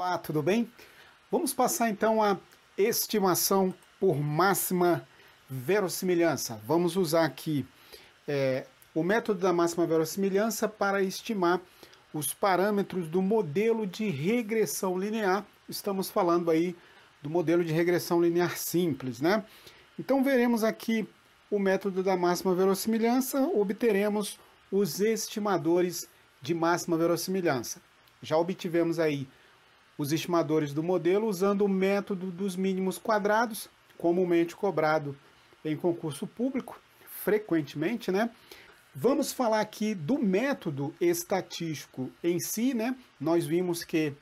Olá, tudo bem? Vamos passar então a estimação por máxima verossimilhança. Vamos usar aqui é, o método da máxima verossimilhança para estimar os parâmetros do modelo de regressão linear. Estamos falando aí do modelo de regressão linear simples, né? Então veremos aqui o método da máxima verossimilhança, obteremos os estimadores de máxima verossimilhança. Já obtivemos aí os estimadores do modelo usando o método dos mínimos quadrados, comumente cobrado em concurso público, frequentemente, né? Vamos falar aqui do método estatístico em si, né? Nós vimos que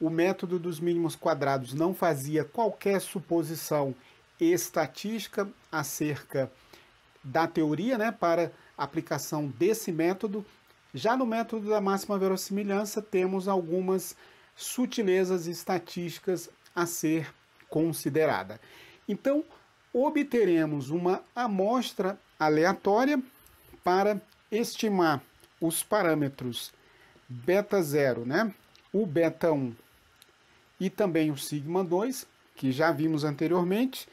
o método dos mínimos quadrados não fazia qualquer suposição estatística acerca da teoria, né, para aplicação desse método. Já no método da máxima verossimilhança temos algumas sutilezas estatísticas a ser considerada. Então, obteremos uma amostra aleatória para estimar os parâmetros beta 0, né? o beta 1 e também o sigma 2, que já vimos anteriormente.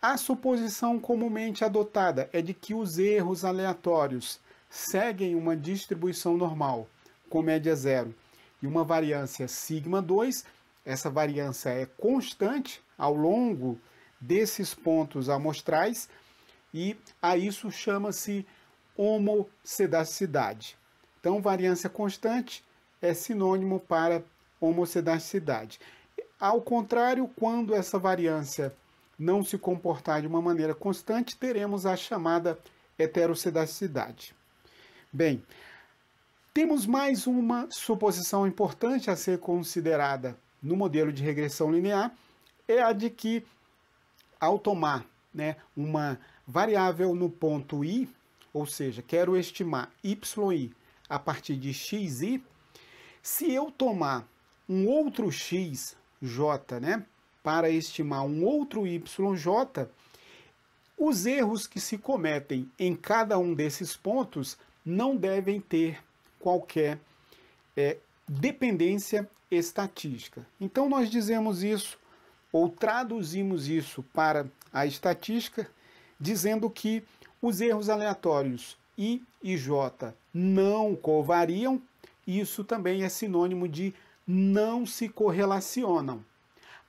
A suposição comumente adotada é de que os erros aleatórios seguem uma distribuição normal, com média zero uma variância sigma 2. Essa variância é constante ao longo desses pontos amostrais e a isso chama-se homocedasticidade. Então, variância constante é sinônimo para homocedasticidade. Ao contrário, quando essa variância não se comportar de uma maneira constante, teremos a chamada heterocedasticidade. Bem, temos mais uma suposição importante a ser considerada no modelo de regressão linear, é a de que ao tomar né, uma variável no ponto i, ou seja, quero estimar yi a partir de xi, se eu tomar um outro xj né, para estimar um outro yj, os erros que se cometem em cada um desses pontos não devem ter qualquer é, dependência estatística. Então, nós dizemos isso ou traduzimos isso para a estatística, dizendo que os erros aleatórios I e J não covariam, isso também é sinônimo de não se correlacionam.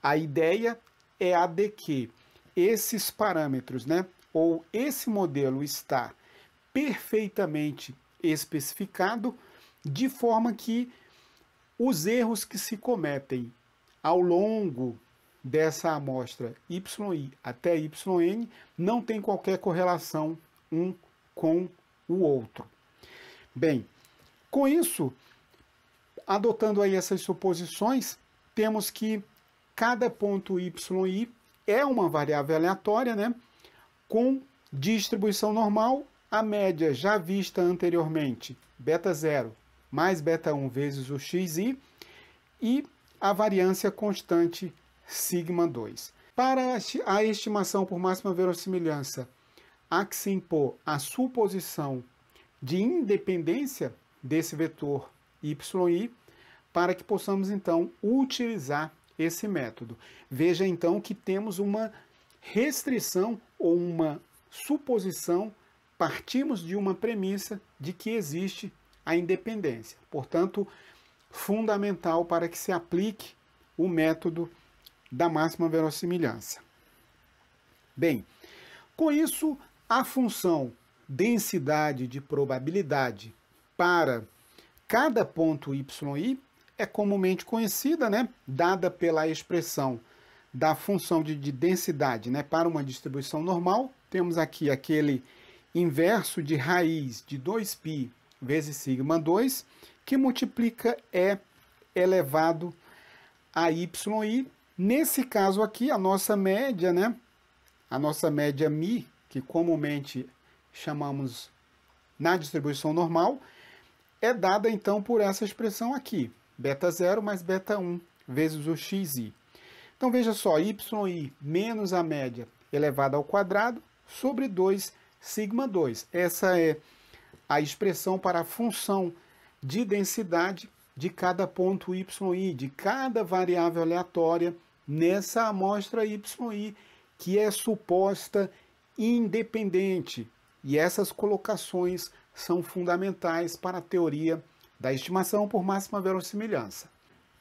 A ideia é a de que esses parâmetros, né, ou esse modelo está perfeitamente especificado, de forma que os erros que se cometem ao longo dessa amostra YI até YN não tem qualquer correlação um com o outro. Bem, com isso, adotando aí essas suposições, temos que cada ponto YI é uma variável aleatória, né? Com distribuição normal a média já vista anteriormente, beta zero mais beta 1 vezes o xi, e a variância constante sigma 2. Para a estimação por máxima verossimilhança, há que se impor a suposição de independência desse vetor yi para que possamos então utilizar esse método. Veja então que temos uma restrição ou uma suposição partimos de uma premissa de que existe a independência. Portanto, fundamental para que se aplique o método da máxima verossimilhança. Bem, com isso, a função densidade de probabilidade para cada ponto y é comumente conhecida, né, dada pela expressão da função de, de densidade né, para uma distribuição normal. Temos aqui aquele inverso de raiz de 2π vezes sigma 2, que multiplica E elevado a YI. Nesse caso aqui, a nossa média, né? A nossa média mi, que comumente chamamos na distribuição normal, é dada então por essa expressão aqui, beta 0 mais beta 1 vezes o xi. Então veja só, yi menos a média elevada ao quadrado sobre 2 sigma 2. Essa é a expressão para a função de densidade de cada ponto y, de cada variável aleatória nessa amostra y, que é suposta independente. E essas colocações são fundamentais para a teoria da estimação por máxima verossimilhança.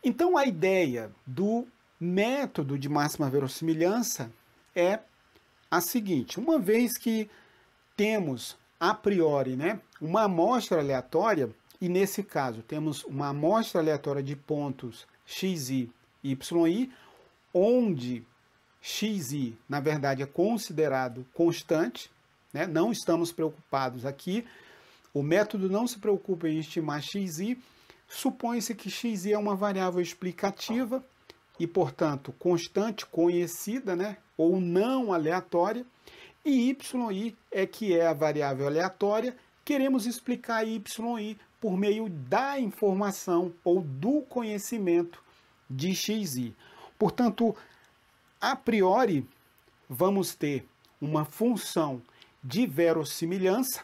Então, a ideia do método de máxima verossimilhança é a seguinte: uma vez que temos a priori né, uma amostra aleatória, e nesse caso temos uma amostra aleatória de pontos xi e yi, onde xi, na verdade, é considerado constante, né? não estamos preocupados aqui, o método não se preocupa em estimar xi, supõe-se que xi é uma variável explicativa e, portanto, constante, conhecida, né? ou não aleatória, e yi é que é a variável aleatória. Queremos explicar yi por meio da informação ou do conhecimento de xi. Portanto, a priori, vamos ter uma função de verossimilhança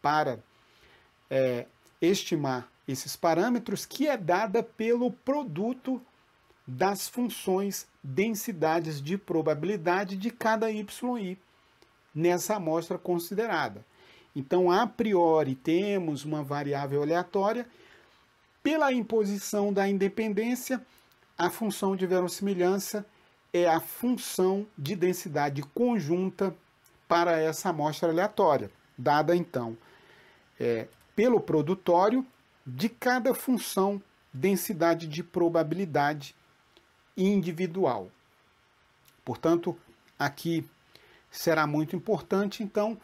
para é, estimar esses parâmetros, que é dada pelo produto das funções densidades de probabilidade de cada yi nessa amostra considerada. Então, a priori, temos uma variável aleatória. Pela imposição da independência, a função de verossimilhança é a função de densidade conjunta para essa amostra aleatória, dada então é, pelo produtório de cada função densidade de probabilidade individual. Portanto, aqui será muito importante. Então,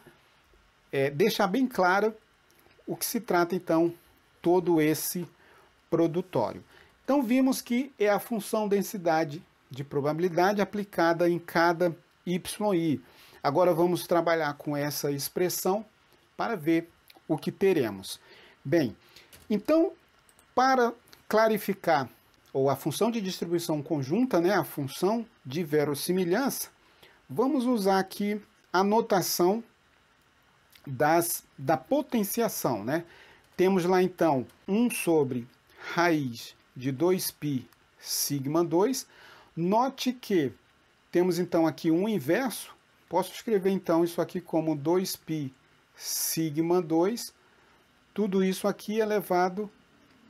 é, deixar bem claro o que se trata, então, todo esse produtório. Então, vimos que é a função densidade de probabilidade aplicada em cada yi. Agora, vamos trabalhar com essa expressão para ver o que teremos. Bem, então, para clarificar, ou a função de distribuição conjunta, né, a função de verossimilhança, Vamos usar aqui a notação das, da potenciação, né? Temos lá então 1 sobre raiz de 2π sigma 2. Note que temos então aqui um inverso. Posso escrever então isso aqui como 2π sigma 2. Tudo isso aqui elevado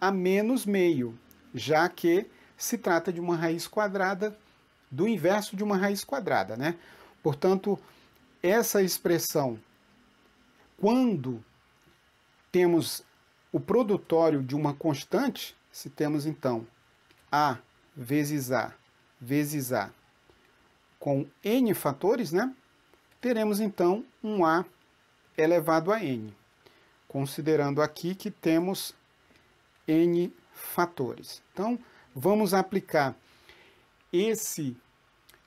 é a menos meio, já que se trata de uma raiz quadrada do inverso de uma raiz quadrada, né? Portanto, essa expressão, quando temos o produtório de uma constante, se temos então A vezes A vezes A com N fatores, né? Teremos então um A elevado a N, considerando aqui que temos N fatores. Então, vamos aplicar esse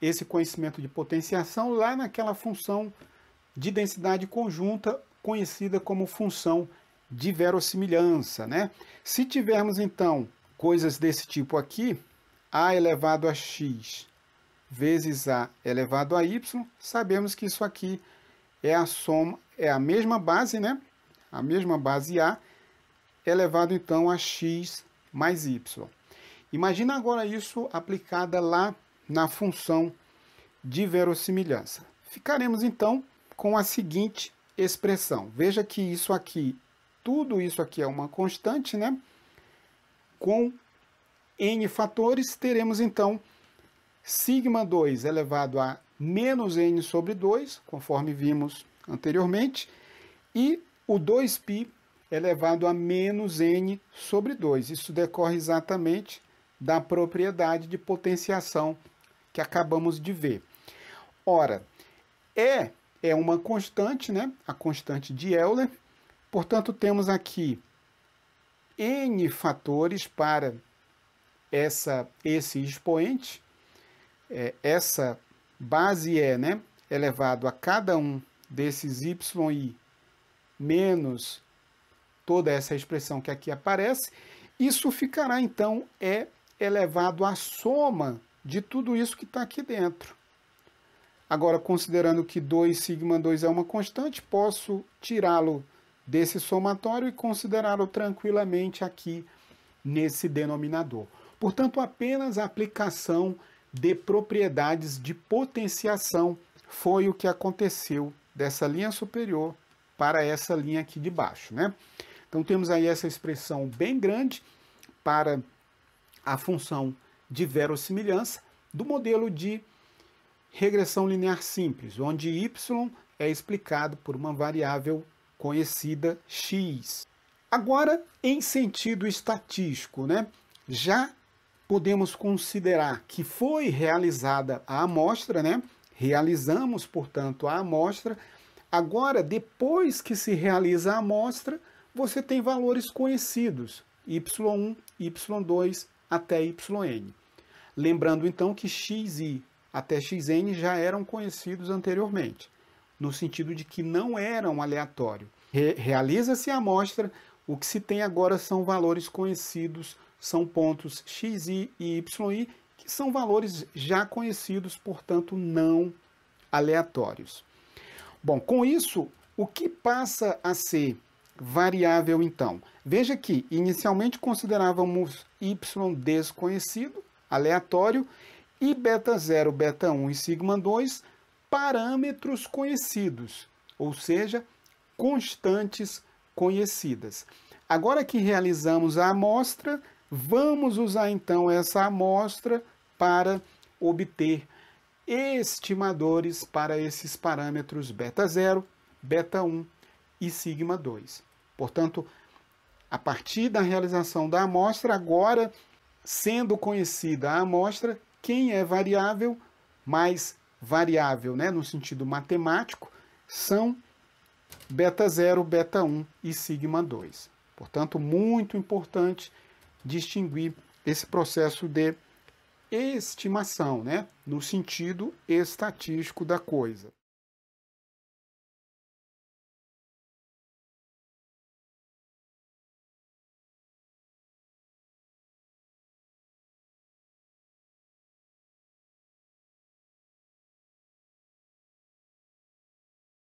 esse conhecimento de potenciação lá naquela função de densidade conjunta conhecida como função de verossimilhança, né? Se tivermos então coisas desse tipo aqui, a elevado a x vezes a elevado a y, sabemos que isso aqui é a soma, é a mesma base, né? A mesma base a elevado então a x mais y. Imagina agora isso aplicada lá na função de verossimilhança. Ficaremos então com a seguinte expressão. Veja que isso aqui, tudo isso aqui é uma constante, né? Com n fatores, teremos então sigma 2 elevado a menos n sobre 2, conforme vimos anteriormente, e o 2π elevado a menos n sobre 2. Isso decorre exatamente da propriedade de potenciação que acabamos de ver. Ora, E é uma constante, né? a constante de Euler, portanto, temos aqui n fatores para essa, esse expoente, é, essa base E né, elevado a cada um desses y menos toda essa expressão que aqui aparece, isso ficará então E elevado à soma de tudo isso que está aqui dentro. Agora, considerando que 2 sigma 2 é uma constante, posso tirá-lo desse somatório e considerá-lo tranquilamente aqui nesse denominador. Portanto, apenas a aplicação de propriedades de potenciação foi o que aconteceu dessa linha superior para essa linha aqui de baixo, né? Então temos aí essa expressão bem grande para a função de verossimilhança do modelo de regressão linear simples, onde y é explicado por uma variável conhecida x. Agora, em sentido estatístico, né? já podemos considerar que foi realizada a amostra, né? realizamos, portanto, a amostra. Agora, depois que se realiza a amostra, você tem valores conhecidos, y1, y2, até yn. Lembrando então que xi até xn já eram conhecidos anteriormente, no sentido de que não eram aleatório. Re Realiza-se a amostra, o que se tem agora são valores conhecidos, são pontos xi e yi, que são valores já conhecidos, portanto não aleatórios. Bom, com isso, o que passa a ser variável então. Veja que inicialmente considerávamos y desconhecido, aleatório, e beta 0, beta 1 e sigma 2 parâmetros conhecidos, ou seja, constantes conhecidas. Agora que realizamos a amostra, vamos usar então essa amostra para obter estimadores para esses parâmetros beta 0, beta 1 e sigma 2. Portanto, a partir da realização da amostra, agora sendo conhecida a amostra, quem é variável mais variável, né, no sentido matemático, são beta 0, beta 1 e sigma 2. Portanto, muito importante distinguir esse processo de estimação, né, no sentido estatístico da coisa.